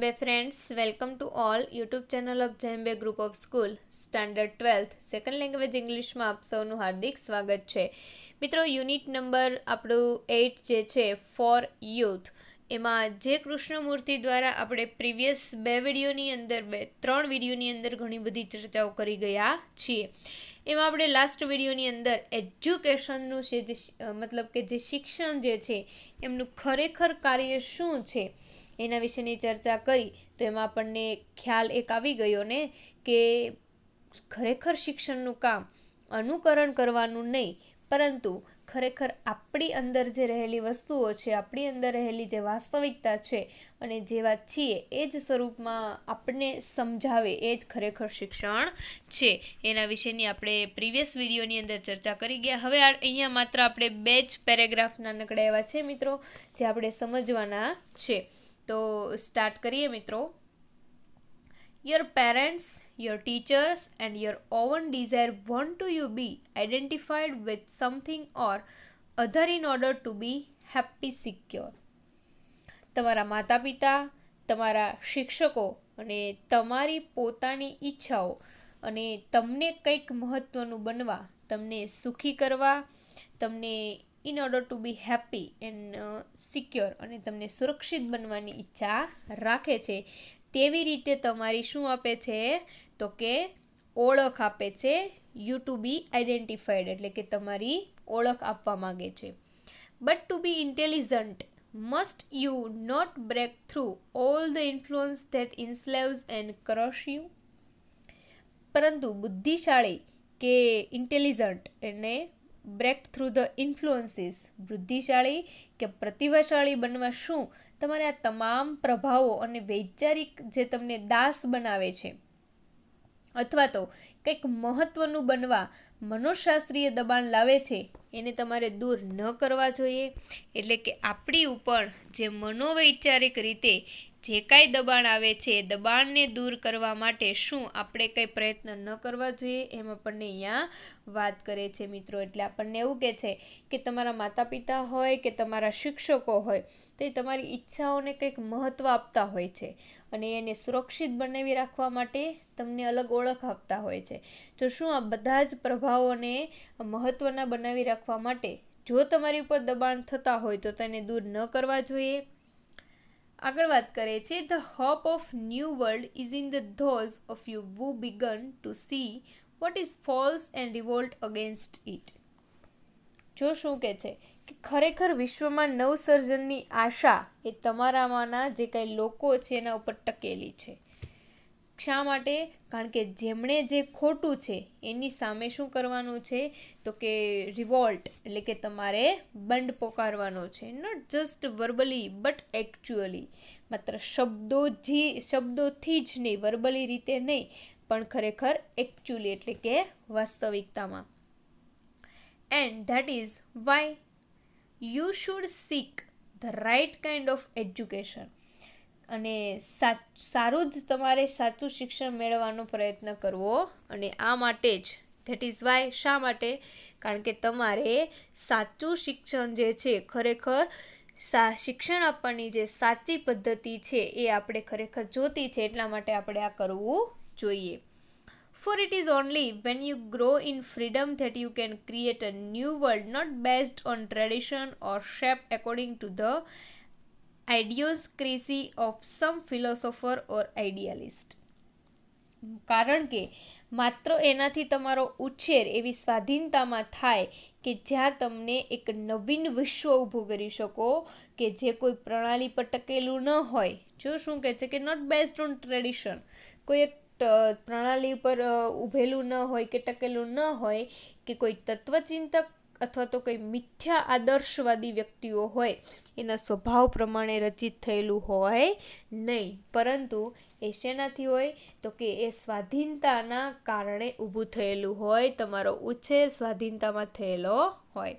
બે friends welcome to all YouTube channel of જેમ્બે group of school standard twelfth second language ઇંગ્લિશમાં આપ સૌનું હાર્દિક સ્વાગત છે મિત્રો યુનિટ નંબર આપણું એઇટ જે છે ફોર યુથ એમાં જે કૃષ્ણમૂર્તિ દ્વારા આપણે પ્રીવિયસ બે વિડીયોની અંદર બે ત્રણ વિડીયોની અંદર ઘણી બધી ચર્ચાઓ કરી ગયા છીએ એમાં આપણે લાસ્ટ વિડીયોની અંદર એજ્યુકેશનનું છે જે મતલબ કે જે શિક્ષણ જે છે એમનું ખરેખર કાર્ય શું છે એના વિશેની ચર્ચા કરી તો એમાં આપણને ખ્યાલ એક આવી ગયો ને કે ખરેખર શિક્ષણનું કામ અનુકરણ કરવાનું નહીં પરંતુ ખરેખર આપણી અંદર જે રહેલી વસ્તુઓ છે આપણી અંદર રહેલી જે વાસ્તવિકતા છે અને જેવા છીએ એ જ સ્વરૂપમાં આપણને સમજાવે એ જ ખરેખર શિક્ષણ છે એના વિશેની આપણે પ્રીવિયસ વિડીયોની અંદર ચર્ચા કરી ગયા હવે અહીંયા માત્ર આપણે બે જ પેરેગ્રાફના નકડા એવા છે મિત્રો જે આપણે સમજવાના છે તો સ્ટાર્ટ કરીએ મિત્રો your parents your teachers and your own desire want to you be identified with something or other in order to be happy secure તમારા માતા પિતા તમારા શિક્ષકો અને તમારી પોતાની ઈચ્છાઓ અને તમને કંઈક મહત્ત્વનું બનવા તમને સુખી કરવા તમને in order to be happy and secure અને તમને સુરક્ષિત બનવાની ઈચ્છા રાખે છે તેવી રીતે તમારી શું આપે છે તો કે ઓળખ આપે છે યુ ટુ બી આઈડેન્ટિફાઈડ એટલે કે તમારી ઓળખ આપવા માગે છે but to be intelligent must you not break through all the influence that enslaves and crush you પરંતુ બુદ્ધિશાળી કે ઇન્ટેલિજન્ટ એને બ્રેક થ્રુ ધ ઇન્ફ્લુઅન્સીસ વૃદ્ધિશાળી કે પ્રતિભાશાળી બનવા શું તમારે આ તમામ પ્રભાવો અને વૈચારિક જે તમને દાસ બનાવે છે અથવા તો કંઈક મહત્ત્વનું બનવા મનોશાસ્ત્રીય દબાણ લાવે છે એને તમારે દૂર ન કરવા જોઈએ એટલે કે આપણી ઉપર જે મનોવૈચારિક રીતે જે કાંઈ દબાણ આવે છે દબાણને દૂર કરવા માટે શું આપણે કંઈ પ્રયત્ન ન કરવા જોઈએ એમ આપણને અહીંયા વાત કરે છે મિત્રો એટલે આપણને એવું કહે છે કે તમારા માતા પિતા હોય કે તમારા શિક્ષકો હોય તો એ તમારી ઈચ્છાઓને કંઈક મહત્ત્વ આપતા હોય છે અને એને સુરક્ષિત બનાવી રાખવા માટે તમને અલગ ઓળખ આપતા હોય છે તો શું આ બધા જ પ્રભાવોને મહત્ત્વના બનાવી રાખવા રાખવા માટે જો તમારી ઉપર દબાણ થતા હોય તો તેને દૂર ન કરવા જોઈએ આગળ વાત કરે છે the hope of new world is in the those of you who begin to see what is false and revolt against it જો શું કહે છે કે ખરેખર વિશ્વમાં નવસર્જનની આશા એ તમારામાંના જે કંઈ લોકો છે એના ઉપર ટકેલી છે શા માટે કારણ કે જેમણે જે ખોટું છે એની સામે શું કરવાનું છે તો કે રિવોલ્ટ એટલે કે તમારે બંડ પોકારવાનો છે not just verbally but actually માત્ર શબ્દો જી શબ્દોથી જ નહીં વર્બલી રીતે નહીં પણ ખરેખર એકચ્યુઅલી એટલે કે વાસ્તવિકતામાં and that is why you should seek the right kind of education અને સારું જ તમારે સાચું શિક્ષણ મેળવવાનો પ્રયત્ન કરવો અને આ માટે જ ધેટ ઇઝ વાય શા માટે કારણ કે તમારે સાચું શિક્ષણ જે છે ખરેખર સા શિક્ષણ આપવાની જે સાચી પદ્ધતિ છે એ આપણે ખરેખર જોતી છે એટલા માટે આપણે આ કરવું જોઈએ for it is only when you grow in freedom that you can create a new world not based on tradition or shape according to the idiosyncrasy of some philosopher or idealist કારણ કે માત્ર એનાથી તમારો ઉછેર એવી સ્વાધીનતામાં થાય કે જ્યાં તમને એક નવીન વિશ્વ ઊભું કરી શકો કે જે કોઈ પ્રણાલી પર ટકેલું ન હોય જો શું કહે છે કે નોટ બેસ્ડ ઓન ટ્રેડિશન કોઈ એક પ્રણાલી પર ઊભેલું ન હોય કે ટકેલું ન હોય કે કોઈ તત્વચિંતક અથવા તો કંઈ મિથ્યા આદર્શવાદી વ્યક્તિઓ હોય એના સ્વભાવ પ્રમાણે રચિત થયેલું હોય નહીં પરંતુ એ શેનાથી હોય તો કે એ સ્વાધીનતાના કારણે ઊભું થયેલું હોય તમારો ઉછેર સ્વાધીનતામાં થયેલો હોય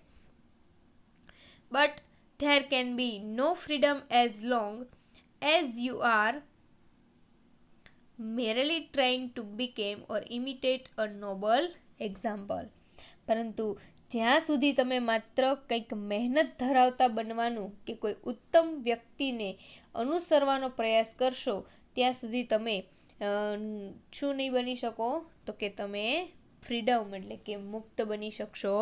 but there can be no freedom as long as you are merely trying to become or imitate a noble example પરંતુ જ્યાં સુધી તમે માત્ર કંઈક મહેનત ધરાવતા બનવાનું કે કોઈ ઉત્તમ વ્યક્તિને અનુસરવાનો પ્રયાસ કરશો ત્યાં સુધી તમે શું નહીં બની શકો તો કે તમે ફ્રીડમ એટલે કે મુક્ત બની શકશો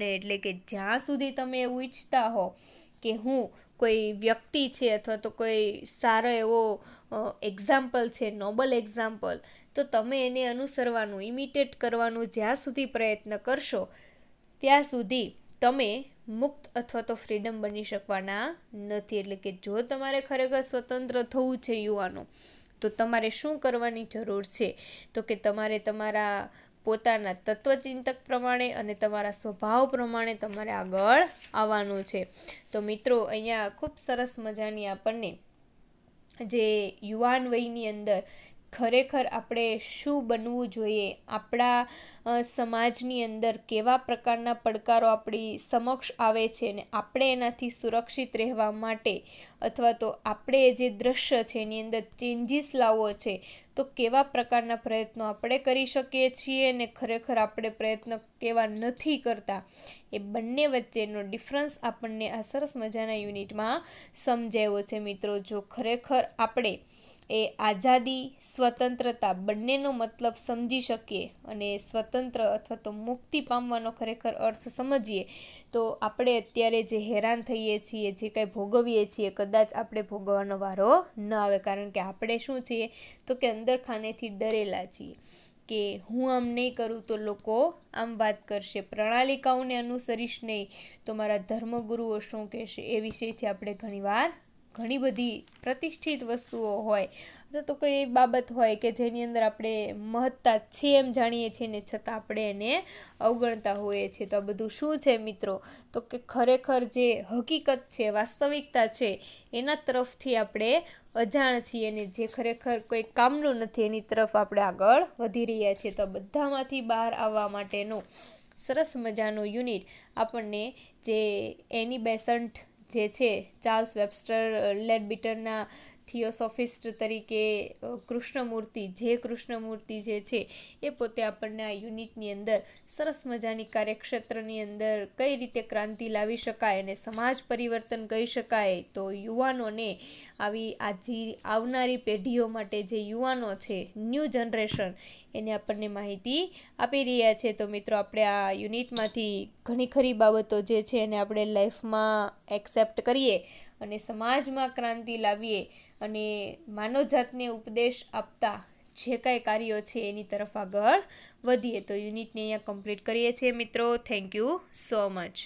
ને એટલે કે જ્યાં સુધી તમે એવું ઈચ્છતા હો કે હું કોઈ વ્યક્તિ છે અથવા તો કોઈ સારો એવો એક્ઝામ્પલ છે નોબલ એક્ઝામ્પલ તો તમે એને અનુસરવાનું ઇમિટેટ કરવાનું જ્યાં સુધી પ્રયત્ન કરશો ત્યાં સુધી તમે મુક્ત અથવા તો ફ્રીડમ બની શકવાના નથી એટલે કે જો તમારે ખરેખર સ્વતંત્ર થવું છે યુવાનો તો તમારે શું કરવાની જરૂર છે તો કે તમારે તમારા પોતાના તત્વચિંતક પ્રમાણે અને તમારા સ્વભાવ પ્રમાણે તમારે આગળ આવવાનું છે તો મિત્રો અહીંયા ખૂબ સરસ મજાની આપણને જે યુવાન વયની અંદર ખરેખર આપણે શું બનવું જોઈએ આપણા સમાજની અંદર કેવા પ્રકારના પડકારો આપણી સમક્ષ આવે છે ને આપણે એનાથી સુરક્ષિત રહેવા માટે અથવા તો આપણે જે દ્રશ્ય છે એની અંદર ચેન્જીસ લાવવો છે તો કેવા પ્રકારના પ્રયત્નો આપણે કરી શકીએ છીએ ને ખરેખર આપણે પ્રયત્ન કેવા નથી કરતા એ બંને વચ્ચેનો ડિફરન્સ આપણને આ સરસ મજાના યુનિટમાં સમજાવ્યો છે મિત્રો જો ખરેખર આપણે એ આઝાદી સ્વતંત્રતા બંનેનો મતલબ સમજી શકીએ અને સ્વતંત્ર અથવા તો મુક્તિ પામવાનો ખરેખર અર્થ સમજીએ તો આપણે અત્યારે જે હેરાન થઈએ છીએ જે કાંઈ ભોગવીએ છીએ કદાચ આપણે ભોગવવાનો વારો ન આવે કારણ કે આપણે શું છીએ તો કે અંદરખાનેથી ડરેલા છીએ કે હું આમ નહીં કરું તો લોકો આમ વાત કરશે પ્રણાલિકાઓને અનુસરીશ નહીં તો મારા ધર્મગુરુઓ શું કહેશે એ વિષયથી આપણે ઘણીવાર ઘણી બધી પ્રતિષ્ઠિત વસ્તુઓ હોય અથવા તો કોઈ એવી બાબત હોય કે જેની અંદર આપણે મહત્તા છે એમ જાણીએ છીએ ને છતાં આપણે એને અવગણતા હોઈએ છીએ તો આ બધું શું છે મિત્રો તો કે ખરેખર જે હકીકત છે વાસ્તવિકતા છે એના તરફથી આપણે અજાણ છીએ ને જે ખરેખર કોઈ કામનું નથી એની તરફ આપણે આગળ વધી રહ્યા છીએ તો બધામાંથી બહાર આવવા માટેનું સરસ મજાનું યુનિટ આપણને જે એની બેસન્ટ જે છે ચાર્લ્સ વેબસ્ટર લેડબિટરના થિયોસોફિસ્ટ તરીકે કૃષ્ણમૂર્તિ જે કૃષ્ણમૂર્તિ જે છે એ પોતે આપણને આ યુનિટની અંદર સરસ મજાની કાર્યક્ષેત્રની અંદર કઈ રીતે ક્રાંતિ લાવી શકાય અને સમાજ પરિવર્તન કહી શકાય તો યુવાનોને આવી આજી આવનારી પેઢીઓ માટે જે યુવાનો છે ન્યૂ જનરેશન એને આપણને માહિતી આપી રહ્યા છે તો મિત્રો આપણે આ યુનિટમાંથી ઘણી ખરી બાબતો જે છે એને આપણે લાઈફમાં એક્સેપ્ટ કરીએ અને સમાજમાં ક્રાંતિ લાવીએ અને માનવજાતને ઉપદેશ આપતા જે કાંઈ કાર્યો છે એની તરફ આગળ વધીએ તો યુનિટને અહીંયા કમ્પ્લીટ કરીએ છીએ મિત્રો થેન્ક યુ સો મચ